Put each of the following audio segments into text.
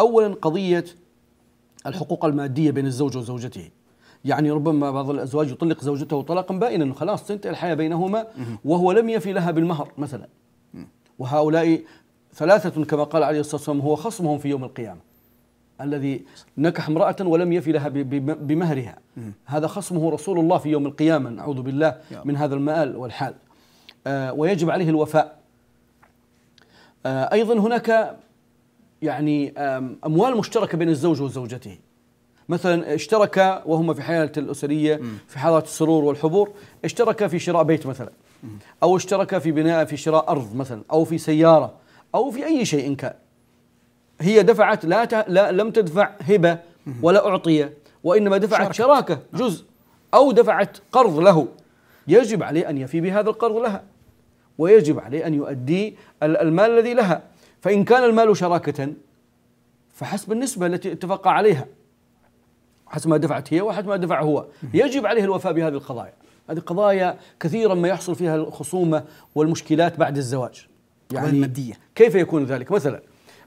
اولا قضيه الحقوق الماديه بين الزوج وزوجته يعني ربما بعض الازواج يطلق زوجته طلاقا بائنا خلاص تنتهي الحياه بينهما وهو لم يفي لها بالمهر مثلا وهؤلاء ثلاثه كما قال عليه الصلاه والسلام هو خصمهم في يوم القيامه الذي نكح امرأة ولم يفي لها بمهرها هذا خصمه رسول الله في يوم القيامة نعوذ بالله من هذا المآل والحال آه، ويجب عليه الوفاء آه، أيضا هناك يعني اموال مشتركه بين الزوج وزوجته مثلا اشترك وهما في حياة الأسرية في حالة السرور والحبور اشترك في شراء بيت مثلا أو اشترك في بناء في شراء أرض مثلا أو في سيارة أو في أي شيء إن كان هي دفعت لا, ت... لا لم تدفع هبة ولا أعطية وإنما دفعت شراكة نعم. جزء أو دفعت قرض له يجب عليه أن يفي بهذا القرض لها ويجب عليه أن يؤدي المال الذي لها فإن كان المال شراكة فحسب النسبة التي اتفق عليها حسب ما دفعت هي وحسب ما دفع هو يجب عليه الوفاء بهذه القضايا هذه قضايا كثيرا ما يحصل فيها الخصومة والمشكلات بعد الزواج يعني المادية كيف يكون ذلك مثلا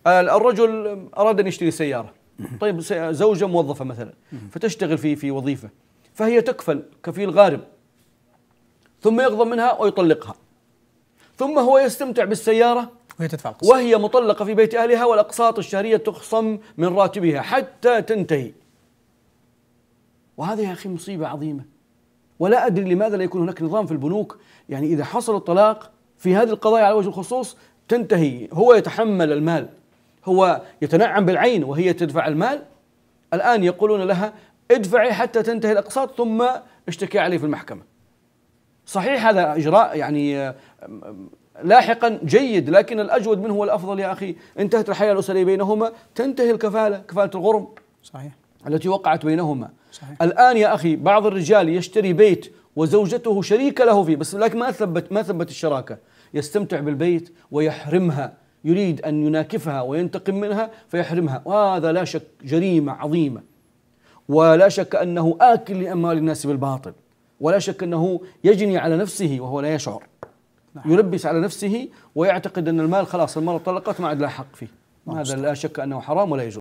الرجل أراد أن يشتري سيارة طيب زوجة موظفة مثلا فتشتغل في في وظيفة فهي تكفل كفيل غارم ثم يغضب منها ويطلقها ثم هو يستمتع بالسيارة وهي تدفع القسط وهي مطلقة في بيت أهلها والأقساط الشهرية تخصم من راتبها حتى تنتهي وهذه يا أخي مصيبة عظيمة ولا أدري لماذا لا يكون هناك نظام في البنوك يعني إذا حصل الطلاق في هذه القضايا على وجه الخصوص تنتهي هو يتحمل المال هو يتنعم بالعين وهي تدفع المال الآن يقولون لها ادفعي حتى تنتهي الأقساط ثم اشتكي عليه في المحكمة صحيح هذا اجراء يعني آه، لاحقا جيد لكن الاجود منه والافضل يا اخي انتهت الحياه الاسريه بينهما تنتهي الكفاله كفاله الغرم صحيح التي وقعت بينهما صحيح. الان يا اخي بعض الرجال يشتري بيت وزوجته شريكه له فيه بس لكن ما ثبت ما ثبت الشراكه يستمتع بالبيت ويحرمها يريد ان يناكفها وينتقم منها فيحرمها وهذا لا شك جريمه عظيمه ولا شك انه اكل لاموال الناس بالباطل ولا شك أنه يجني على نفسه وهو لا يشعر نعم. يلبس على نفسه ويعتقد أن المال خلاص المرأة طلقت ما عاد لها حق فيه نعم، هذا لا شك أنه حرام ولا يجوز